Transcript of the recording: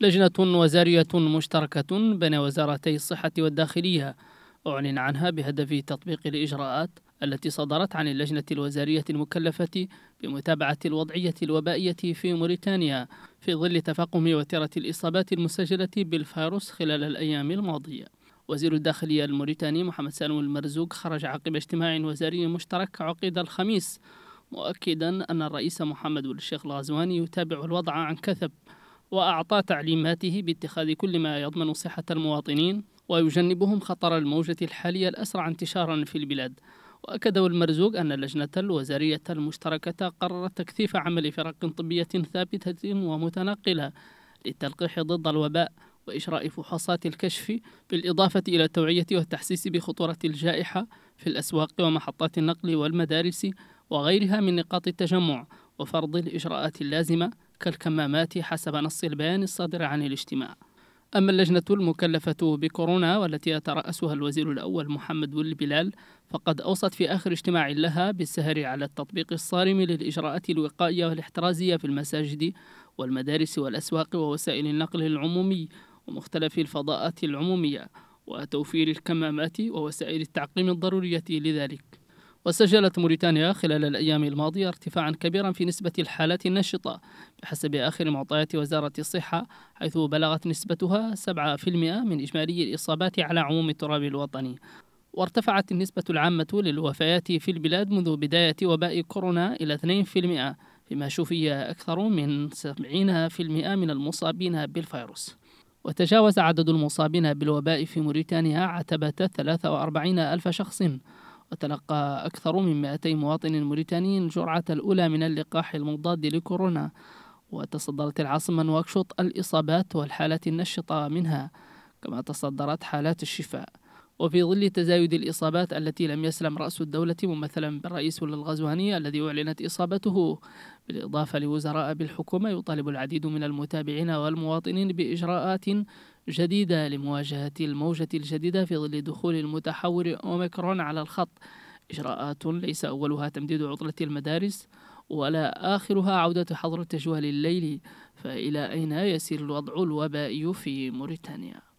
لجنة وزارية مشتركة بين وزارتي الصحة والداخلية أعلن عنها بهدف تطبيق الإجراءات التي صدرت عن اللجنة الوزارية المكلفة بمتابعة الوضعية الوبائية في موريتانيا في ظل تفاقم وتيرة الإصابات المسجلة بالفيروس خلال الأيام الماضية وزير الداخلية الموريتاني محمد سالم المرزوق خرج عقب اجتماع وزاري مشترك عقد الخميس مؤكدا أن الرئيس محمد الشيخ الغزواني يتابع الوضع عن كثب وأعطى تعليماته باتخاذ كل ما يضمن صحة المواطنين ويجنبهم خطر الموجة الحالية الأسرع انتشارا في البلاد وأكد المرزوق أن اللجنة الوزارية المشتركة قررت تكثيف عمل فرق طبية ثابتة ومتنقلة للتلقيح ضد الوباء وإجراء فحوصات الكشف بالإضافة إلى التوعية والتحسيس بخطورة الجائحة في الأسواق ومحطات النقل والمدارس وغيرها من نقاط التجمع وفرض الإجراءات اللازمة كالكمامات حسب نص البيان الصادر عن الاجتماع أما اللجنة المكلفة بكورونا والتي يترأسها الوزير الأول محمد ول بلال فقد أوصت في آخر اجتماع لها بالسهر على التطبيق الصارم للإجراءات الوقائية والاحترازية في المساجد والمدارس والأسواق ووسائل النقل العمومي ومختلف الفضاءات العمومية وتوفير الكمامات ووسائل التعقيم الضرورية لذلك وسجلت موريتانيا خلال الأيام الماضية ارتفاعا كبيرا في نسبة الحالات النشطة بحسب آخر معطيات وزارة الصحة حيث بلغت نسبتها 7% من إجمالي الإصابات على عموم التراب الوطني وارتفعت النسبة العامة للوفيات في البلاد منذ بداية وباء كورونا إلى 2% فيما شفي أكثر من 70% من المصابين بالفيروس وتجاوز عدد المصابين بالوباء في موريتانيا عتبة 43 ألف شخص وتلقى أكثر من 200 مواطن موريتاني الجرعة الأولى من اللقاح المضاد لكورونا وتصدرت العاصمة نواكشوط الإصابات والحالات النشطة منها كما تصدرت حالات الشفاء وفي ظل تزايد الإصابات التي لم يسلم رأس الدولة ممثلا بالرئيس الغزواني الذي أعلنت إصابته بالإضافة لوزراء بالحكومة يطالب العديد من المتابعين والمواطنين بإجراءات جديدة لمواجهة الموجة الجديدة في ظل دخول المتحور أوميكرون على الخط إجراءات ليس أولها تمديد عطلة المدارس ولا آخرها عودة حظر التجوال الليلي فإلى أين يسير الوضع الوبائي في موريتانيا